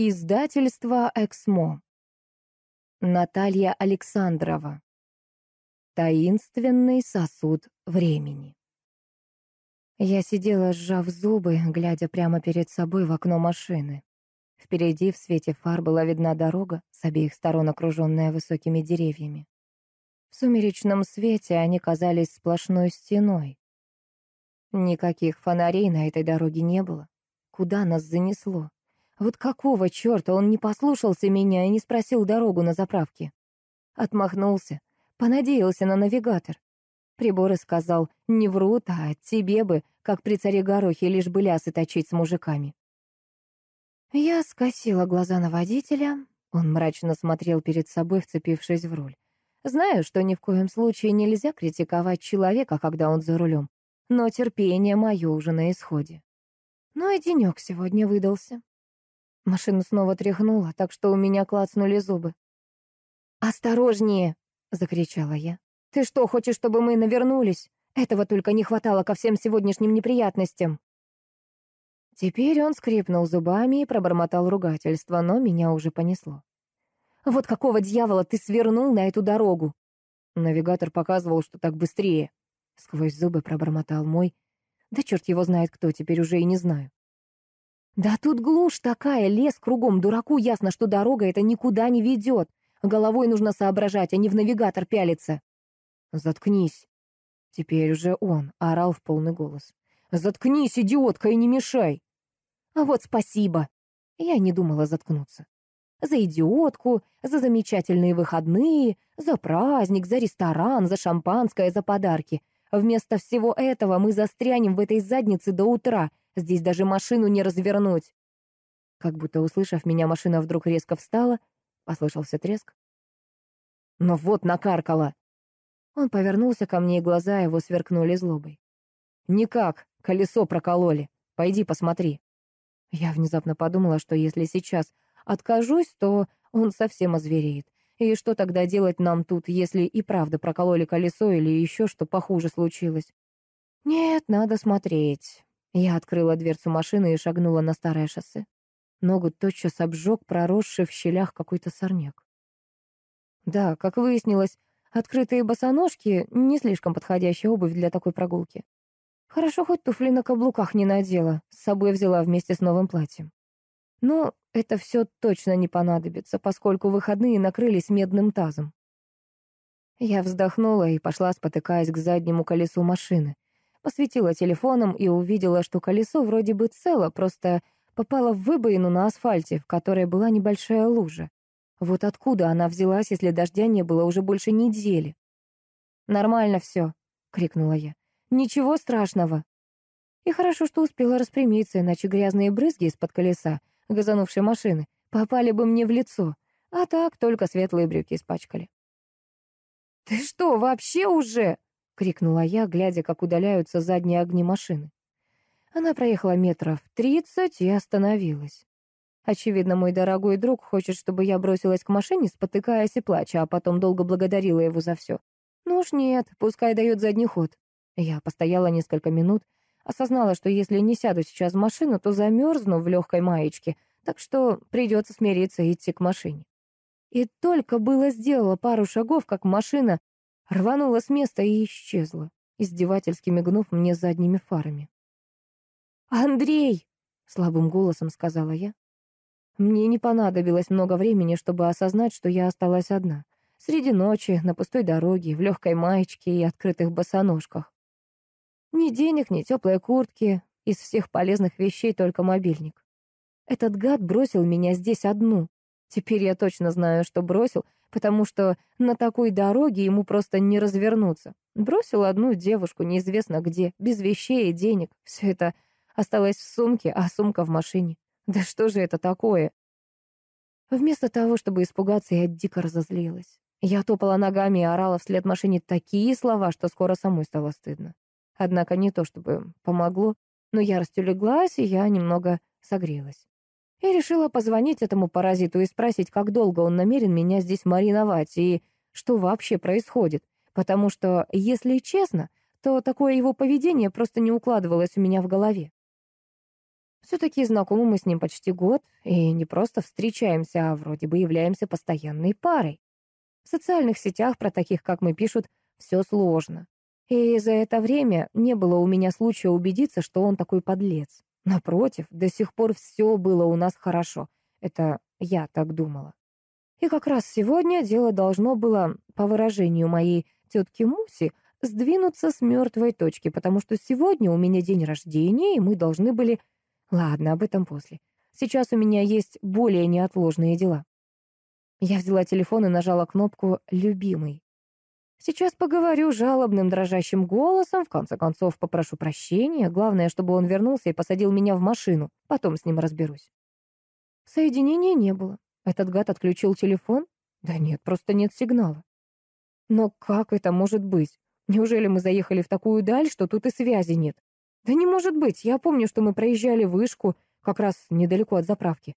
Издательство «Эксмо». Наталья Александрова. Таинственный сосуд времени. Я сидела, сжав зубы, глядя прямо перед собой в окно машины. Впереди в свете фар была видна дорога, с обеих сторон окруженная высокими деревьями. В сумеречном свете они казались сплошной стеной. Никаких фонарей на этой дороге не было. Куда нас занесло? Вот какого черта он не послушался меня и не спросил дорогу на заправке? Отмахнулся, понадеялся на навигатор. Приборы сказал, не врут, а тебе бы, как при царе Горохе, лишь бы лясы точить с мужиками. Я скосила глаза на водителя. Он мрачно смотрел перед собой, вцепившись в руль. Знаю, что ни в коем случае нельзя критиковать человека, когда он за рулем, но терпение мое уже на исходе. Ну и денек сегодня выдался. Машину снова тряхнуло, так что у меня клацнули зубы. «Осторожнее!» — закричала я. «Ты что, хочешь, чтобы мы навернулись? Этого только не хватало ко всем сегодняшним неприятностям!» Теперь он скрипнул зубами и пробормотал ругательство, но меня уже понесло. «Вот какого дьявола ты свернул на эту дорогу?» Навигатор показывал, что так быстрее. Сквозь зубы пробормотал мой. «Да черт его знает кто, теперь уже и не знаю». Да тут глушь такая, лес кругом, дураку ясно, что дорога это никуда не ведет. Головой нужно соображать, а не в навигатор пялиться. Заткнись. Теперь уже он орал в полный голос. Заткнись, идиотка, и не мешай. А вот спасибо. Я не думала заткнуться. За идиотку, за замечательные выходные, за праздник, за ресторан, за шампанское, за подарки. Вместо всего этого мы застрянем в этой заднице до утра — Здесь даже машину не развернуть. Как будто услышав меня, машина вдруг резко встала. Послышался треск. Но вот накаркала. Он повернулся ко мне, и глаза его сверкнули злобой. «Никак, колесо прокололи. Пойди посмотри». Я внезапно подумала, что если сейчас откажусь, то он совсем озвереет. И что тогда делать нам тут, если и правда прокололи колесо или еще что похуже случилось? Нет, надо смотреть. Я открыла дверцу машины и шагнула на старое шоссе. Ногу тотчас обжег проросший в щелях какой-то сорняк. Да, как выяснилось, открытые босоножки — не слишком подходящая обувь для такой прогулки. Хорошо, хоть туфли на каблуках не надела, с собой взяла вместе с новым платьем. Но это все точно не понадобится, поскольку выходные накрылись медным тазом. Я вздохнула и пошла, спотыкаясь к заднему колесу машины. Посветила телефоном и увидела, что колесо вроде бы цело, просто попало в выбоину на асфальте, в которой была небольшая лужа. Вот откуда она взялась, если дождя не было уже больше недели? «Нормально все», — крикнула я. «Ничего страшного». И хорошо, что успела распрямиться, иначе грязные брызги из-под колеса, газанувшей машины, попали бы мне в лицо. А так только светлые брюки испачкали. «Ты что, вообще уже?» крикнула я, глядя, как удаляются задние огни машины. Она проехала метров тридцать и остановилась. Очевидно, мой дорогой друг хочет, чтобы я бросилась к машине, спотыкаясь и плача, а потом долго благодарила его за все. Ну уж нет, пускай дает задний ход. Я постояла несколько минут, осознала, что если не сяду сейчас в машину, то замерзну в легкой маечке, так что придется смириться и идти к машине. И только было сделала пару шагов, как машина рванула с места и исчезла, издевательски мигнув мне задними фарами. «Андрей!» — слабым голосом сказала я. Мне не понадобилось много времени, чтобы осознать, что я осталась одна. Среди ночи, на пустой дороге, в легкой маечке и открытых босоножках. Ни денег, ни теплой куртки. Из всех полезных вещей только мобильник. Этот гад бросил меня здесь одну. Теперь я точно знаю, что бросил, потому что на такой дороге ему просто не развернуться. Бросил одну девушку неизвестно где, без вещей и денег. Все это осталось в сумке, а сумка в машине. Да что же это такое? Вместо того, чтобы испугаться, я дико разозлилась. Я топала ногами и орала вслед машине такие слова, что скоро самой стало стыдно. Однако не то чтобы помогло, но ярость улеглась, и я немного согрелась и решила позвонить этому паразиту и спросить, как долго он намерен меня здесь мариновать и что вообще происходит. Потому что, если честно, то такое его поведение просто не укладывалось у меня в голове. Все-таки знакомы мы с ним почти год, и не просто встречаемся, а вроде бы являемся постоянной парой. В социальных сетях про таких, как мы, пишут «все сложно». И за это время не было у меня случая убедиться, что он такой подлец. Напротив, до сих пор все было у нас хорошо. Это я так думала. И как раз сегодня дело должно было, по выражению моей тетки Муси, сдвинуться с мертвой точки, потому что сегодня у меня день рождения, и мы должны были... Ладно, об этом после. Сейчас у меня есть более неотложные дела. Я взяла телефон и нажала кнопку «Любимый». Сейчас поговорю жалобным дрожащим голосом, в конце концов попрошу прощения. Главное, чтобы он вернулся и посадил меня в машину. Потом с ним разберусь. Соединения не было. Этот гад отключил телефон? Да нет, просто нет сигнала. Но как это может быть? Неужели мы заехали в такую даль, что тут и связи нет? Да не может быть. Я помню, что мы проезжали вышку как раз недалеко от заправки.